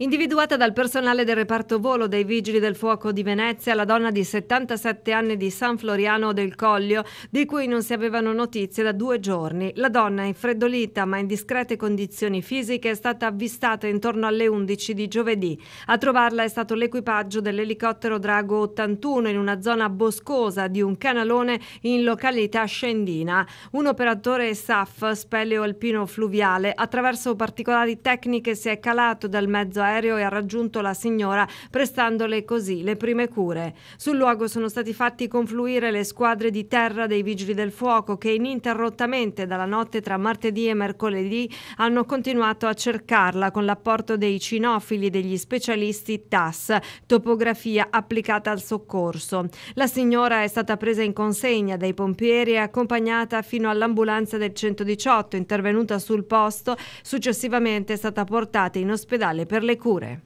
Individuata dal personale del reparto volo dei Vigili del Fuoco di Venezia, la donna di 77 anni di San Floriano del Collio, di cui non si avevano notizie da due giorni. La donna, infreddolita ma in discrete condizioni fisiche, è stata avvistata intorno alle 11 di giovedì. A trovarla è stato l'equipaggio dell'elicottero Drago 81 in una zona boscosa di un canalone in località Scendina. Un operatore SAF, speleo alpino fluviale, attraverso particolari tecniche si è calato dal mezzo aereo e ha raggiunto la signora prestandole così le prime cure. Sul luogo sono stati fatti confluire le squadre di terra dei vigili del fuoco che ininterrottamente dalla notte tra martedì e mercoledì hanno continuato a cercarla con l'apporto dei cinofili degli specialisti TAS, topografia applicata al soccorso. La signora è stata presa in consegna dai pompieri e accompagnata fino all'ambulanza del 118 intervenuta sul posto, successivamente è stata portata in ospedale per le cure.